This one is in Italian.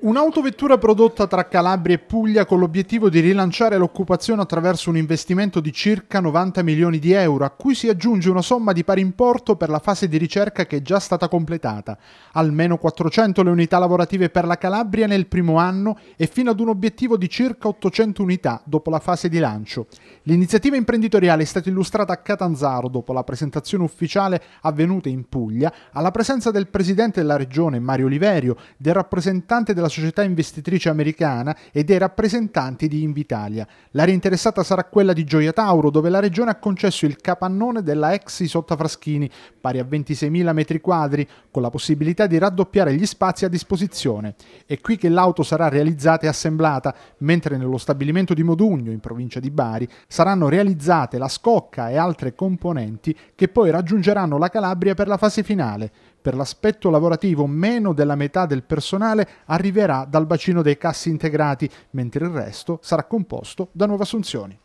Un'autovettura prodotta tra Calabria e Puglia con l'obiettivo di rilanciare l'occupazione attraverso un investimento di circa 90 milioni di euro, a cui si aggiunge una somma di pari importo per la fase di ricerca che è già stata completata. Almeno 400 le unità lavorative per la Calabria nel primo anno e fino ad un obiettivo di circa 800 unità dopo la fase di lancio. L'iniziativa imprenditoriale è stata illustrata a Catanzaro dopo la presentazione ufficiale avvenuta in Puglia, alla presenza del presidente della regione Mario Oliverio, del rappresentante della la società investitrice americana e dei rappresentanti di Invitalia. L'area interessata sarà quella di Gioia Tauro, dove la regione ha concesso il capannone della ex Isotta Fraschini, pari a 26.000 metri quadri, con la possibilità di raddoppiare gli spazi a disposizione. È qui che l'auto sarà realizzata e assemblata, mentre nello stabilimento di Modugno, in provincia di Bari, saranno realizzate la scocca e altre componenti che poi raggiungeranno la Calabria per la fase finale per l'aspetto lavorativo meno della metà del personale arriverà dal bacino dei cassi integrati, mentre il resto sarà composto da nuove assunzioni.